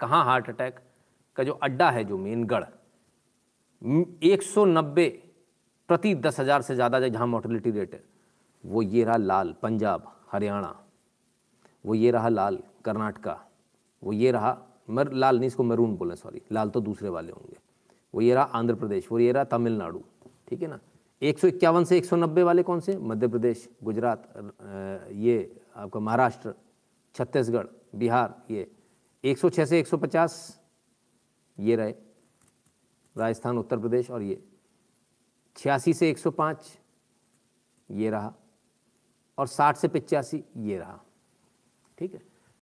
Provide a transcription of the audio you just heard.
कहाँ heart attack का जो अड्डा है जो मेनगढ़ 190 प्रति दस हज़ार से ज़्यादा जहाँ मोर्टिलिटी रेट है वो ये रहा लाल पंजाब हरियाणा वो ये रहा लाल कर्नाटका वो ये रहा मर लाल नहीं इसको मरून बोले सॉरी लाल तो दूसरे वाले होंगे वो ये रहा आंध्र प्रदेश वो ये रहा तमिलनाडु ठीक है ना एक सौ इक्यावन से एक सौ नब्बे वाले कौन से मध्य प्रदेश गुजरात ये आपका महाराष्ट्र छत्तीसगढ़ बिहार ये 106 से 150 ये रहे राजस्थान उत्तर प्रदेश और ये छियासी से 105 ये रहा और 60 से पचासी ये रहा ठीक है